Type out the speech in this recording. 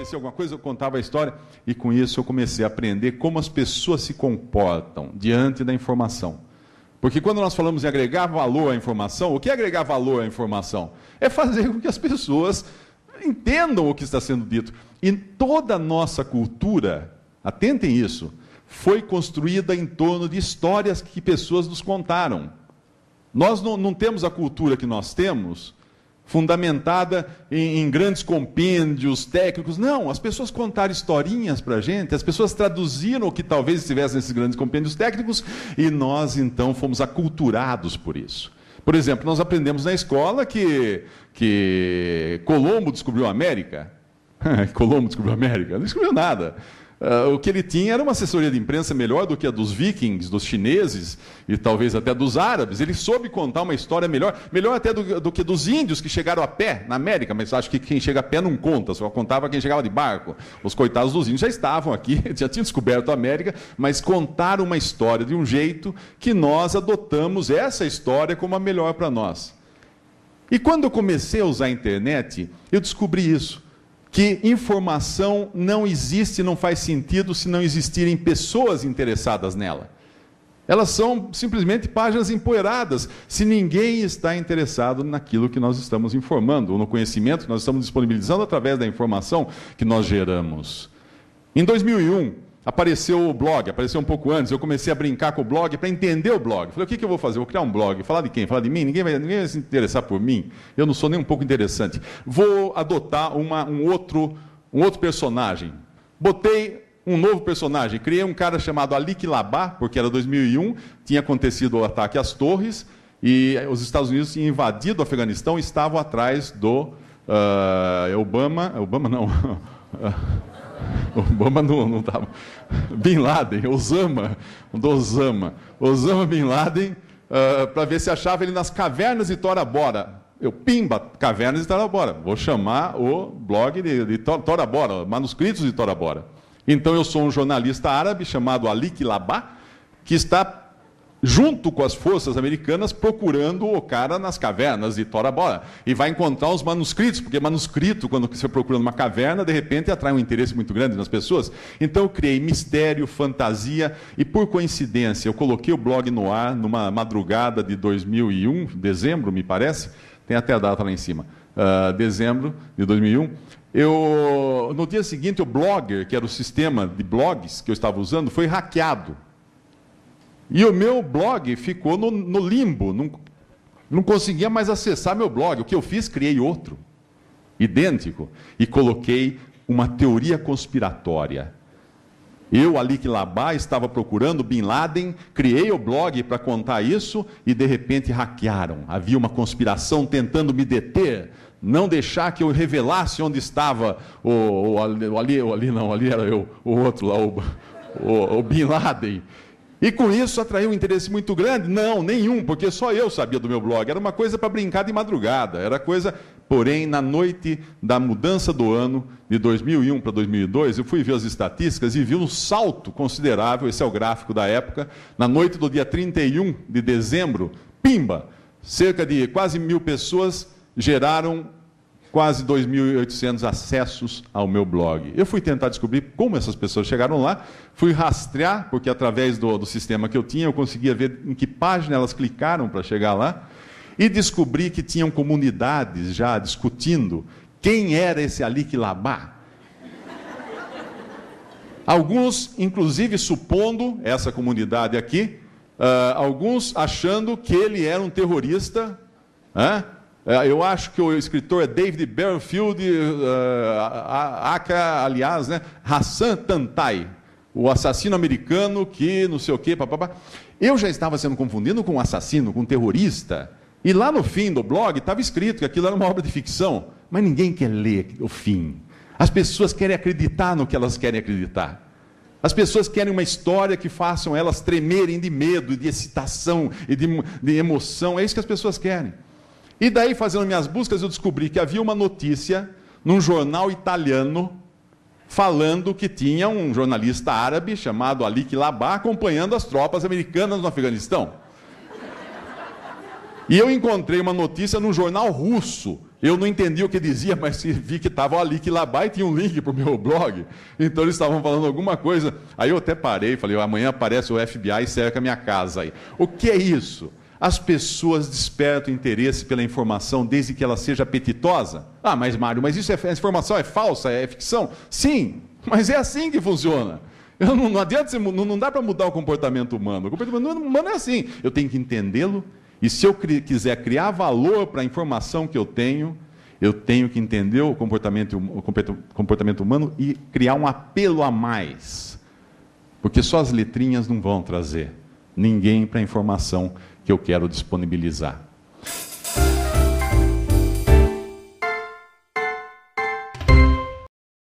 acontecia alguma coisa, eu contava a história, e com isso eu comecei a aprender como as pessoas se comportam diante da informação. Porque quando nós falamos em agregar valor à informação, o que é agregar valor à informação? É fazer com que as pessoas entendam o que está sendo dito. E toda a nossa cultura, atentem isso, foi construída em torno de histórias que pessoas nos contaram. Nós não, não temos a cultura que nós temos fundamentada em, em grandes compêndios técnicos. Não, as pessoas contaram historinhas para a gente, as pessoas traduziram o que talvez estivesse nesses grandes compêndios técnicos, e nós então fomos aculturados por isso. Por exemplo, nós aprendemos na escola que, que Colombo descobriu a América. Colombo descobriu a América? Não descobriu nada. Uh, o que ele tinha era uma assessoria de imprensa melhor do que a dos vikings, dos chineses e talvez até dos árabes. Ele soube contar uma história melhor, melhor até do, do que dos índios que chegaram a pé na América, mas acho que quem chega a pé não conta, só contava quem chegava de barco. Os coitados dos índios já estavam aqui, já tinham descoberto a América, mas contaram uma história de um jeito que nós adotamos essa história como a melhor para nós. E quando eu comecei a usar a internet, eu descobri isso que informação não existe, não faz sentido se não existirem pessoas interessadas nela. Elas são simplesmente páginas empoeiradas, se ninguém está interessado naquilo que nós estamos informando, ou no conhecimento que nós estamos disponibilizando através da informação que nós geramos. Em 2001, apareceu o blog, apareceu um pouco antes, eu comecei a brincar com o blog para entender o blog. Falei, o que, que eu vou fazer? Vou criar um blog. Falar de quem? Falar de mim? Ninguém vai, ninguém vai se interessar por mim. Eu não sou nem um pouco interessante. Vou adotar uma, um, outro, um outro personagem. Botei um novo personagem. Criei um cara chamado Alik Labá, porque era 2001, tinha acontecido o ataque às torres, e os Estados Unidos tinham invadido o Afeganistão e estavam atrás do uh, Obama... Obama não... Obama não, não estava. Bin Laden, Osama, do Osama. Osama Bin Laden, uh, ah, para ver se achava ele nas cavernas de Tora Bora. Eu, pimba, cavernas de Tora Bora. Vou chamar o blog de, de Tora Bora, manuscritos de Tora Bora. Então eu sou um jornalista árabe chamado Ali Kilabá, que está junto com as forças americanas, procurando o cara nas cavernas de bora E vai encontrar os manuscritos, porque manuscrito, quando você procura numa caverna, de repente atrai um interesse muito grande nas pessoas. Então eu criei mistério, fantasia, e por coincidência, eu coloquei o blog no ar numa madrugada de 2001, dezembro, me parece, tem até a data lá em cima, uh, dezembro de 2001. Eu, no dia seguinte, o Blogger, que era o sistema de blogs que eu estava usando, foi hackeado. E o meu blog ficou no, no limbo, não, não conseguia mais acessar meu blog. O que eu fiz? Criei outro, idêntico, e coloquei uma teoria conspiratória. Eu, Ali Labá, estava procurando Bin Laden, criei o blog para contar isso e de repente hackearam. Havia uma conspiração tentando me deter, não deixar que eu revelasse onde estava o, o, o ali, o, ali não, ali era eu, o outro lá, o, o, o Bin Laden. E com isso atraiu um interesse muito grande? Não, nenhum, porque só eu sabia do meu blog. Era uma coisa para brincar de madrugada, era coisa. Porém, na noite da mudança do ano, de 2001 para 2002, eu fui ver as estatísticas e vi um salto considerável. Esse é o gráfico da época. Na noite do dia 31 de dezembro, pimba! Cerca de quase mil pessoas geraram quase 2.800 acessos ao meu blog. Eu fui tentar descobrir como essas pessoas chegaram lá, fui rastrear, porque através do, do sistema que eu tinha, eu conseguia ver em que página elas clicaram para chegar lá, e descobri que tinham comunidades já discutindo quem era esse Alique Labá. Alguns, inclusive, supondo, essa comunidade aqui, uh, alguns achando que ele era um terrorista, uh, é, eu acho que o escritor é David Bernfield, Aka, eh, aliás, né? Hassan Tantai, o assassino americano que não sei o quê, papapá. Eu já estava sendo confundido com um assassino, com um terrorista. E lá no fim do blog estava escrito que aquilo era uma obra de ficção, mas ninguém quer ler o fim. As pessoas querem acreditar no que elas querem acreditar. As pessoas querem uma história que façam elas tremerem de medo, de excitação e de, de emoção. É isso que as pessoas querem. E daí, fazendo minhas buscas, eu descobri que havia uma notícia num jornal italiano falando que tinha um jornalista árabe chamado Ali Labá acompanhando as tropas americanas no Afeganistão. E eu encontrei uma notícia num jornal russo. Eu não entendi o que dizia, mas vi que estava o Ali Labá e tinha um link para o meu blog. Então eles estavam falando alguma coisa. Aí eu até parei, e falei, amanhã aparece o FBI e cerca a minha casa aí. O que é isso? As pessoas despertam interesse pela informação desde que ela seja apetitosa. Ah, mas Mário, mas isso é informação é falsa, é ficção? Sim, mas é assim que funciona. Eu não, não adianta, não, não dá para mudar o comportamento humano. O comportamento humano é assim. Eu tenho que entendê-lo e se eu quiser criar valor para a informação que eu tenho, eu tenho que entender o comportamento, o comportamento humano e criar um apelo a mais. Porque só as letrinhas não vão trazer ninguém para a informação que eu quero disponibilizar.